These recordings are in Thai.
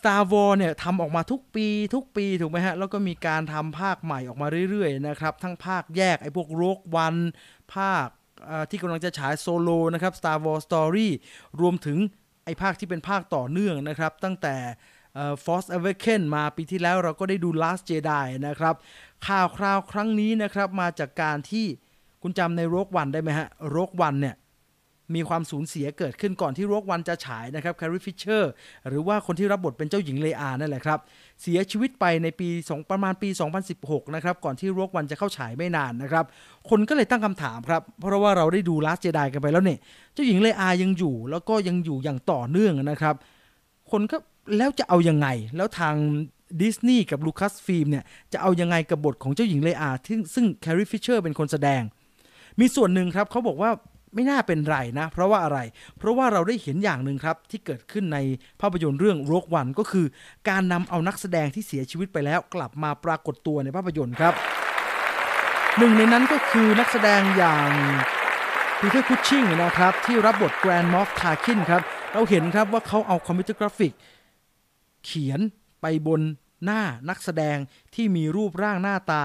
Star Wars เนี่ยทำออกมาทุกปี ทุกปีถูกไหมฮะแล้วก็มีการทำภาคใหม่ออกมาเรื่อย ๆ นะครับ ทั้งภาคแยกไอ้พวกโรกวันภาคที่กำลังจะฉายโซโล นะครับ Star Wars Story รวมถึงไอ้ภาคที่เป็นภาคต่อเนื่องนะครับ ตั้งแต่ Force Awakens มาปีที่แล้วเราก็ได้ดู Last Jedi นะครับข่าวคราวครั้งนี้นะครับ มาจากการที่คุณจำในโรกวันได้ไหมฮะโรกวันเนี่ยมีความสูญเสียเกิดขึ้นก่อนที่โรควันจะฉายนะครับแคร์ีฟิชเชอร์หรือว่าคนที่รับบทเป็นเจ้าหญิงเลอานั่นแหละครับ เสียชีวิตไปในปีประมาณปี 2016 นะครับ ก่อนที่โรควันจะเข้าฉายไม่นานนะครับ คนก็เลยตั้งคำถามครับ เพราะว่าเราได้ดูลาสเจไดกันไปแล้วเนี่ยเจ้าหญิงเลอายังอยู่ แล้วก็ยังอยู่อย่างต่อเนื่องนะครับคนก็แล้วจะเอายังไง แล้วทางดิสนีย์กับลูคัสฟิล์มเนี่ยจะเอายังไงกับบทของเจ้าหญิงเลอาซึ่งแคร์รีฟิชเชอร์เป็นคนแสดง มีส่วนหนึ่งครับเขาบอกว่าไม่น่าเป็นไรนะ เพราะว่าอะไรเพราะว่าเราได้เห็นอย่างหนึ่งครับ ที่เกิดขึ้นในภาพยนตร์เรื่องโรกวันก็คือการนำเอานักแสดงที่เสียชีวิตไปแล้วกลับมาปรากฏตัวในภาพยนตร์ครับ หนึ่งในนั้นก็คือนักแสดงอย่างพีเตอร์คุชชิงนะครับที่รับบทแกรนด์มอฟทาคินครับ เราเห็นครับว่าเขาเอาคอมพิวเตอร์กราฟิก เขียนไปบนหน้านักแสดงที่มีรูปร่างหน้าตา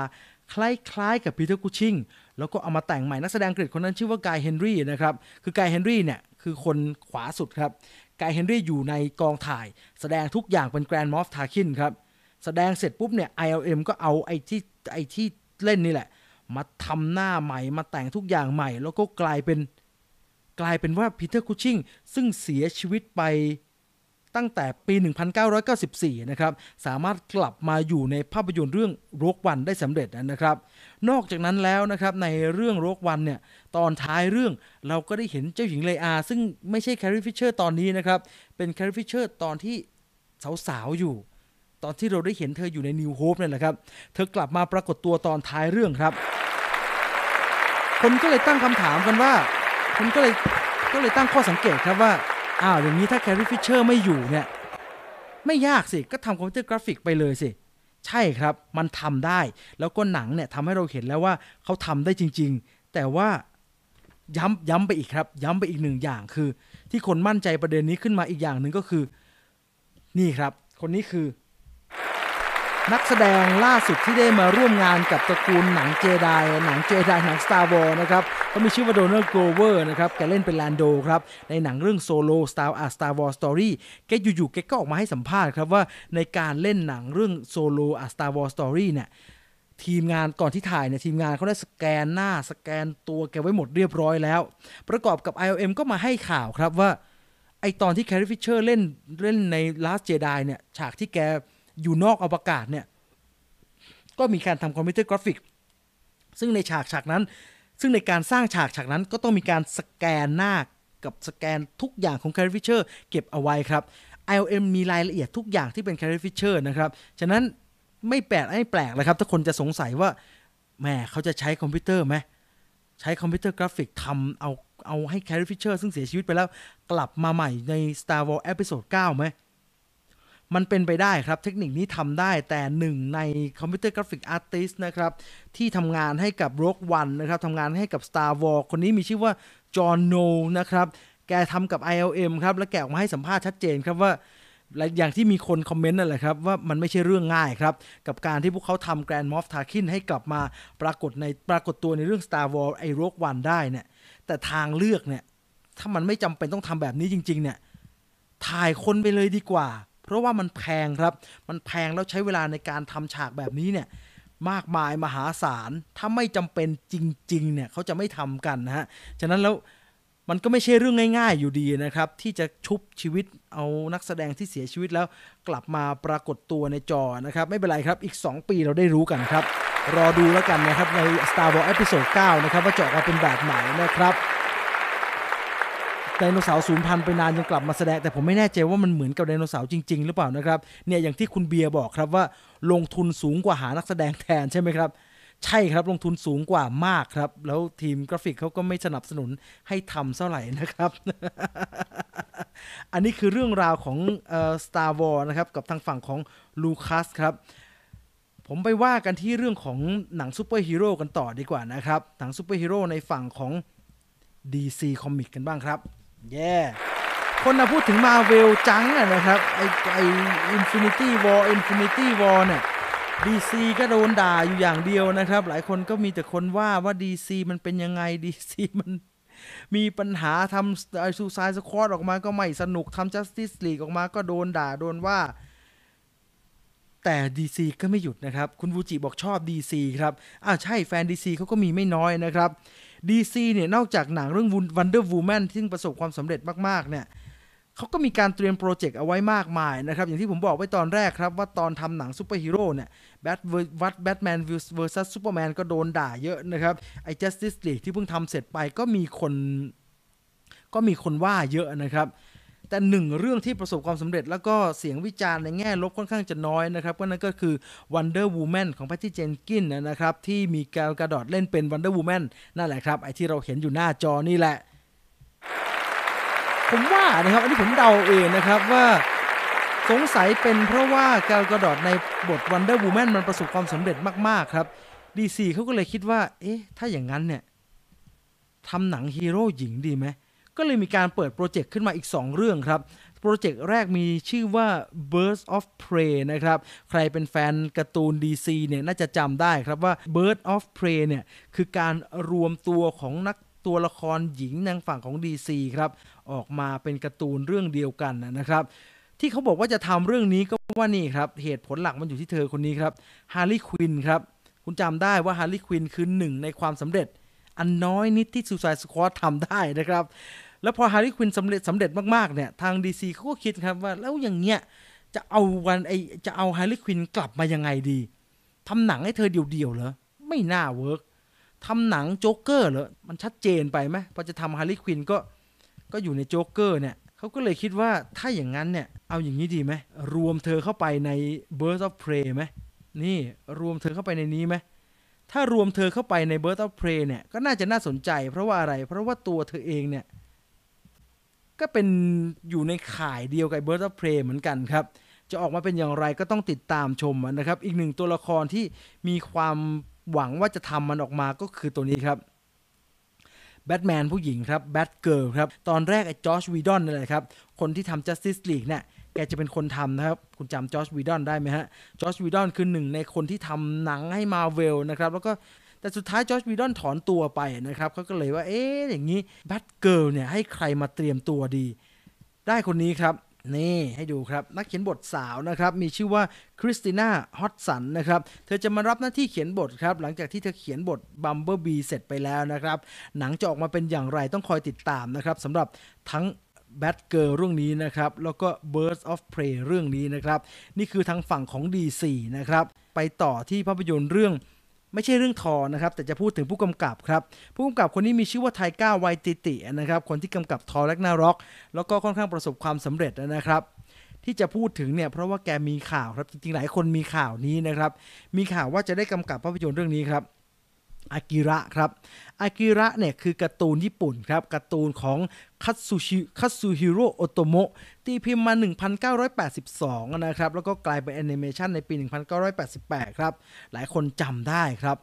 คล้ายๆกับพีเตอร์คุชชิงแล้วก็เอามาแต่งใหม่นักแสดงอังกฤษคนนั้นชื่อว่ากายเฮนรี่นะครับ คือกายเฮนรี่เนี่ยคือคนขวาสุดครับกายเฮนรี่อยู่ในกองถ่าย แสดงทุกอย่างเป็นแกรนด์มอฟทาคินครับ แสดงเสร็จปุ๊บเนี่ย ILM ก็เอาไอ้ที่ไอ้ที่เล่นนี่แหละ มาทำหน้าใหม่มาแต่งทุกอย่างใหม่ แล้วก็กลายเป็น กลายเป็นว่าพีเตอร์คูชิงซึ่งเสียชีวิตไปตั้งแต่ปี 1994 นะครับ สามารถกลับมาอยู่ในภาพยนตร์เรื่องโรกวันได้สำเร็จนะครับ นอกจากนั้นแล้วนะครับในเรื่องโรกวันเนี่ยตอนท้ายเรื่องเราก็ได้เห็นเจ้าหญิงเลอาซึ่งไม่ใช่แคริฟิเชอร์ตอนนี้นะครับเป็นแคริฟิเชอร์ตอนที่สาว ๆ อยู่ ตอนที่เราได้เห็นเธออยู่ในนิวโฮปนี่แหละครับ เธอกลับมาปรากฏตัวตอนท้ายเรื่องครับคนก็เลยตั้งคำถามกันว่าคนก็เลยก็เลยตั้งข้อสังเกตครับว่าอ้าวอย่างนี้ถ้าแคร์รีฟิชเชอร์ไม่อยู่เนี่ย ไม่ยากสิ ก็ทำคอมพิวเตอร์กราฟิกไปเลยสิ ใช่ครับมันทำได้ แล้วก็หนังเนี่ยทำให้เราเห็นแล้วว่า เขาทำได้จริง ๆ แต่ว่าย้ำย้ำไปอีกครับ ย้ำไปอีกหนึ่งอย่างคือ ที่คนมั่นใจประเด็นนี้ขึ้นมาอีกอย่างหนึ่งก็คือ นี่ครับ คนนี้คือนักแสดงล่าสุดที่ได้มาร่วมงานกับตระกูลหนังเจได หนังเจไดหนัง Star Wars นะครับก็มีชื่อว่าโดนัลด์โกลเวอร์นะครับ แกเล่นเป็นแลนโดครับ ในหนังเรื่องโซโลสตารอ t a สตาร์วอล์สตอรี่แกอยู่ๆ แกก็ออกมาให้สัมภาษณ์ครับว่าในการเล่นหนังเรื่องโซโลตาร์วอล์สตอรี่เนี่ย ทีมงานก่อนที่ถ่ายเนี่ยทีมงานเขาได้สแกนหน้าสแกนตัวแกไว้หมดเรียบร้อยแล้ว ประกอบกับ i o m ก็มาให้ข่าวครับว่า ไอตอนที่แคริฟิเชอร์เล่นเล่นใน Last Jedi เนี่ยฉากที่แกอยู่นอกอวกาศเนี่ย ก็มีการทำคอมพิวเตอร์กราฟิก ซึ่งในฉากฉากนั้น ซึ่งในการสร้างฉากฉากนั้น ก็ต้องมีการสแกนหน้ากับสแกนทุกอย่างของแคริฟิเชอร์เก็บเอาไว้ครับ ILM มีรายละเอียดทุกอย่างที่เป็นแคริฟิเชอร์นะครับ ฉะนั้นไม่แปลกไม่แปลกเลยครับถ้าคนจะสงสัยว่าแหมเขาจะใช้คอมพิวเตอร์ไหมใช้คอมพิวเตอร์กราฟิกทำเอาเอาให้แคริฟิเชอร์ซึ่งเสียชีวิตไปแล้ว กลับมาใหม่ใน Star Wars Episode 9ไหมมันเป็นไปได้ครับเทคนิคนี้ทำได้แต่หนึ่งในคอมพิวเตอร์กราฟิกอาร์ติสนะครับ ที่ทำงานให้กับ r o g u ันนะครับทำงานให้กับ Star Wars คนนี้มีชื่อว่าจอห์นโนนะครับ แกทำกับ ILM ครับ และแกออกมาให้สัมภาษณ์ชัดเจนครับว่าและอย่างที่มีคนคอมเมนต์นั่นแหละครับ ว่ามันไม่ใช่เรื่องง่ายครับ กับการที่พวกเขาทำแกรนด์มอฟทาคินให้กลับมาปรากฏในปรากฏตัวในเรื่อง Star Wars ไอโรกวันได้เนี่ยแต่ทางเลือกเนี่ยถ้ามันไม่จำเป็นต้องทำแบบนี้จริงๆเนี่ยถ่ายคนไปเลยดีกว่าเพราะว่ามันแพงครับ มันแพงแล้วใช้เวลาในการทำฉากแบบนี้เนี่ย มากมายมหาศาล ถ้าไม่จำเป็นจริงๆ เนี่ยเขาจะไม่ทำกันนะฮะ ฉะนั้นแล้ว มันก็ไม่ใช่เรื่องง่าย ๆ อยู่ดีนะครับ ที่จะชุบชีวิตเอานักแสดงที่เสียชีวิตแล้วกลับมาปรากฏตัวในจอนะครับ ไม่เป็นไรครับอีก 2 ปีเราได้รู้กันครับ รอดูแล้วกันนะครับใน Star Wars Episode 9 นะครับว่าจะออกมาเป็นแบบไหนนะครับไดโนเสาร์สูญพันธุ์ไปนานยังกลับมาแสดง แต่ผมไม่แน่ใจว่ามันเหมือนกับไดโนเสาร์จริง ๆหรือเปล่านะครับ เนี่ย อย่างที่คุณเบียร์บอกครับว่าลงทุนสูงกว่าหานักแสดงแทนใช่ไหมครับ ใช่ครับลงทุนสูงกว่ามากครับ แล้วทีมกราฟิกเขาก็ไม่สนับสนุนให้ทำเท่าไหร่นะครับ อันนี้คือเรื่องราวของสตาร์วอลนะครับกับทางฝั่งของลูคัสครับผมไปว่ากันที่เรื่องของหนังซูเปอร์ฮีโร่กันต่อดีกว่านะครับหนังซูเปอร์ฮีโร่ในฝั่งของ DC Comics กันบ้างครับแย่คนนะพูดถึงมาเวลจังนะครับ ไอไออินฟินิตี้วอลอินฟินิตี้วอลเนี่ยดีซีก็โดนด่าอยู่อย่างเดียวนะครับ หลายคนก็มีแต่คนว่าว่าดีซีมันเป็นยังไงดีซีมันมีปัญหาทำไอซูซายสควอตออกมาก็ไม่สนุกทำจัสติสลีกออกมาก็โดนด่าโดนว่า แต่ DC ก็ไม่หยุดนะครับ คุณวูจิบอกชอบ DC ครับอ้าใช่แฟน DC เขาก็มีไม่น้อยนะครับ DC เนี่ยนอกจากหนังเรื่อง Wonder Woman ที่ประสบความสำเร็จมาก ๆ เนี่ยเขาก็มีการเตรียมโปรเจกต์เอาไว้มากมายนะครับ อย่างที่ผมบอกไว้ตอนแรกครับว่าตอนทำหนังซูเปอร์ฮีโร่เนี่ยแบทวัดแบทแมนเวอร์ซัสซูเปอร์แมนก็โดนด่าเยอะนะครับ ไอ้ Justice League ที่เพิ่งทำเสร็จไปก็มีคน ก็มีคนว่าเยอะนะครับแต่หนึ่งเรื่องที่ประสบความสำเร็จ แล้วก็เสียงวิจารณ์ในแง่ลบค่อนข้างจะน้อยนะครับก็นั่นก็คือ Wonder Woman ของ p พ t ต y j เจนกินนะครับที่มีแกลกระดอดเล่นเป็น Wonder Woman นั่นแหละครับไอที่เราเห็นอยู่หน้าจอนี่แหละ ผมว่านะครับอันนี้ผมเดาเองนะครับว่าสงสัยเป็นเพราะว่าแกลกระดอดในบท Wonder Woman มันประสบความสำเร็จมากๆครับ DC เขาก็เลยคิดว่าเอ๊ะถ้าอย่างนั้นเนี่ยทำหนังฮีโร่หญิงดีไหมก็เลยมีการเปิดโปรเจกต์ขึ้นมาอีก 2 เรื่องครับ โปรเจกต์แรกมีชื่อว่า Birds of Prey นะครับ ใครเป็นแฟนการ์ตูน DC เนี่ยน่าจะจำได้ครับว่า Birds of Prey เนี่ยคือการรวมตัวของนักตัวละครหญิงนางฝั่งของ DC ครับออกมาเป็นการ์ตูนเรื่องเดียวกันนะครับ ที่เขาบอกว่าจะทำเรื่องนี้ก็ว่านี่ครับ เหตุผลหลักมันอยู่ที่เธอคนนี้ครับฮาร์ลีควินครับคุณจำได้ว่าฮาร์ลีควินคือหนึ่งในความสำเร็จอันน้อยนิดที่ซูซายสควอตทำได้นะครับแล้วพอฮาร์รี่ควินสำเร็จสำเร็จมากๆเนี่ยทางดีซีเขาก็คิดครับว่าแล้วอย่างเงี้ยจะเอาวันไอจะเอาฮาร์รี่ควินกลับมายังไงดีทำหนังให้เธอเดียวๆเหรอไม่น่าเวิร์กทำหนังโจ๊กเกอร์เหรอมันชัดเจนไปไหมพอจะทำฮาร์รี่ควินก็ก็อยู่ในโจ๊กเกอร์เนี่ยเขาก็เลยคิดว่าถ้าอย่างนั้นเนี่ยเอาอย่างนี้ดีไหมรวมเธอเข้าไปใน b i r d อ of Prey ไหมนี่รวมเธอเข้าไปในนี้ไหมถ้ารวมเธอเข้าไปใน b i r d อ of Prey เนี่ยก็น่าจะน่าสนใจ เพราะว่าอะไร เพราะว่าตัวเธอเองเนี่ยก็เป็นอยู่ในข่ายเดียวกับเบิร์ตเพลเหมือนกันครับ จะออกมาเป็นอย่างไรก็ต้องติดตามชมนะครับ อีกหนึ่งตัวละครที่มีความหวังว่าจะทำมันออกมาก็คือตัวนี้ครับแบทแมนผู้หญิงครับแบทเกิร์ลครับ ตอนแรกไอ้จอชวีดอนนี่แหละครับ คนที่ทำ justice league เนี่ยแกจะเป็นคนทำนะครับ คุณจำจอชวีดอนได้ไหมฮะจอชวีดอนคือหนึ่งในคนที่ทำหนังให้มาเวลนะครับแล้วก็แต่สุดท้ายจอร์จวีดอนถอนตัวไปนะครับ เขาก็เลยว่า เอ๊ะ อย่างนี้แบทเกิลเนี่ยให้ใครมาเตรียมตัวดี ได้คนนี้ครับนี่ให้ดูครับนักเขียนบทสาวนะครับ มีชื่อว่าคริสติน่าฮอตสันนะครับเธอจะมารับหน้าที่เขียนบทครับ หลังจากที่เธอเขียนบทบัมเบอร์บีเสร็จไปแล้วนะครับ หนังจะออกมาเป็นอย่างไรต้องคอยติดตามนะครับสำหรับทั้งแบทเกิร์เรื่องนี้นะครับ แล้วก็ Birds of Prey เรื่องนี้นะครับ นี่คือทางฝั่งของ DC นะครับไปต่อที่ภาพยนตร์เรื่องไม่ใช่เรื่องทอ นะครับ แต่จะพูดถึงผู้กำกับครับ ผู้กำกับคนนี้มีชื่อว่าไทก้าไวติตินะครับ คนที่กำกับทอแลกนาร็อก แล้วก็ค่อนข้างประสบความสำเร็จนะครับ ที่จะพูดถึงเนี่ย เพราะว่าแกมีข่าวครับ จริงๆหลายคนมีข่าวนี้นะครับ มีข่าวว่าจะได้กำกับภาพยนตร์เรื่องนี้ครับอากิระครับอากิระเนี่ย คือการ์ตูนญี่ปุ่นครับการ์ตูนของคัตสุชิคัตสุฮิโร่โอโตโมะตีพิมพ์มา 1982 นะครับ แล้วก็กลายเป็นแอนิเมชันในปี 1988 ครับ หลายคนจำได้ครับ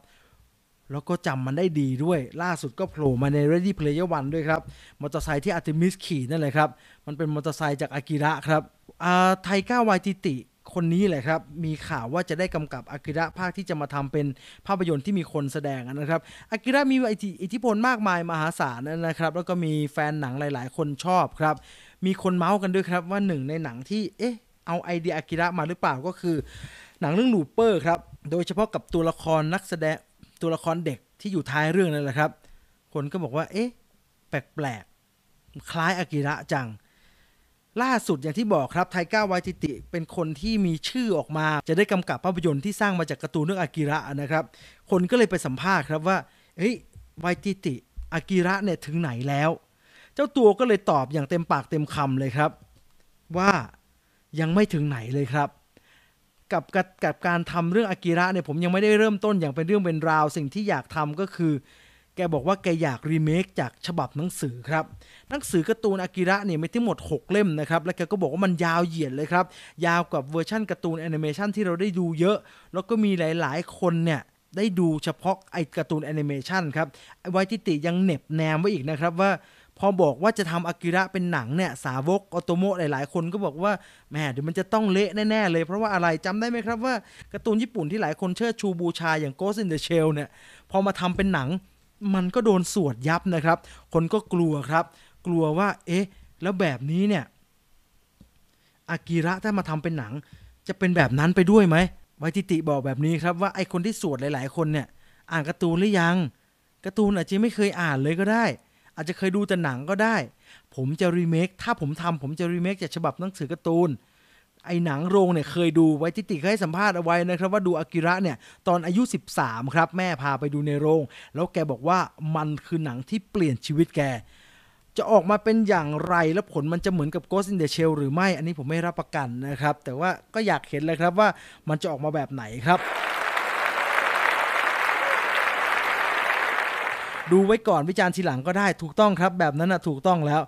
แล้วก็จำมันได้ดีด้วย ล่าสุดก็โผล่มาใน Ready Player One ด้วยครับมอเตอร์ไซค์ที่อาร์ติมิสขี่นั่นแหละครับ มันเป็นมอเตอร์ไซค์จากอากิระครับไทก้าวายติติคนนี้แหละครับมีข่าวว่าจะได้กำกับอากิระภาคที่จะมาทำเป็นภาพยนตร์ที่มีคนแสดงนะครับอากิระมีอิทธิพลมากมายมหาศาลนะครับแล้วก็มีแฟนหนังหลาย ๆ คนชอบครับมีคนเมาส์กันด้วยครับว่าหนึ่งในหนังที่เอ๊ะเอาไอเดียอากิระมาหรือเปล่าก็คือหนังเรื่องลูเปอร์ครับโดยเฉพาะกับตัวละครนักแสดงตัวละครเด็กที่อยู่ท้ายเรื่องนั่นแหละครับ คนก็บอกว่าเอ๊ะแปลกๆคล้ายอากิระจังล่าสุดอย่างที่บอกครับไทก้าไวทิติเป็นคนที่มีชื่อออกมาจะได้กำกับภาพยนตร์ที่สร้างมาจากการ์ตูนเรื่องอากิระนะครับคนก็เลยไปสัมภาษณ์ครับว่าเฮ้ยวาิติอากิระเนี่ยถึงไหนแล้ว เจ้าตัวก็เลยตอบอย่างเต็มปากเต็มคำเลยครับ ว่ายังไม่ถึงไหนเลยครับ กับกับกับการทำเรื่องอากิระเนี่ยผมยังไม่ได้เริ่มต้นอย่างเป็นเรื่องเป็นราวสิ่งที่อยากทำก็คือแกบอกว่าแกอยากรีเมคจากฉบับหนังสือครับหนังสือการ์ตูนอากิระเนี่ยมีทั้งหมด 6 เล่มนะครับ และแกก็บอกว่ามันยาวเหยียดเลยครับ ยาวกว่าเวอร์ชั่นการ์ตูนแอนิเมชันที่เราได้ดูเยอะ แล้วก็มีหลายๆ คนเนี่ยได้ดูเฉพาะไอการ์ตูนแอนิเมชันครับไวทิติยังเน็บแนมไว้อีกนะครับว่า พอบอกว่าจะทำอากิระเป็นหนังเนี่ยสาวกออโตโมหลาย ๆ คนก็บอกว่าแหมเดี๋ยวมันจะต้องเละแน่ๆเลย เพราะว่าอะไรจำได้ไหมครับว่าการ์ตูนญี่ปุ่นที่หลายคนเชิดชูบูชาอย่าง Ghost in the Shell เนี่ยพอมาทำเป็นหนังมันก็โดนสวดยับนะครับ คนก็กลัวครับ กลัวว่า เอ๊ะ แล้วแบบนี้เนี่ย อากิระถ้ามาทำเป็นหนัง จะเป็นแบบนั้นไปด้วยไหม ไวทิติบอกแบบนี้ครับว่าไอคนที่สวดหลายๆคนเนี่ย อ่านการ์ตูนหรือยัง การ์ตูนอาจจะไม่เคยอ่านเลยก็ได้ อาจจะเคยดูแต่หนังก็ได้ ผมจะรีเมค ถ้าผมทำผมจะรีเมคจากฉบับหนังสือการ์ตูนไอหนังโรงเนี่ยเคยดูไว้ทิติเคยให้สัมภาษณ์เอาไว้นะครับว่าดูอากิระเนี่ย ตอนอายุ 13 ครับ แม่พาไปดูในโรง แล้วแกบอกว่ามันคือหนังที่เปลี่ยนชีวิตแก จะออกมาเป็นอย่างไรแล้วผลมันจะเหมือนกับ Ghost in the Shell หรือไม่ อันนี้ผมไม่รับประกันนะครับ แต่ว่าก็อยากเห็นเลยครับว่ามันจะออกมาแบบไหนครับ ดูไว้ก่อนวิจารณ์ทีหลังก็ได้ถูกต้องครับแบบนั้นนะถูกต้องแล้ว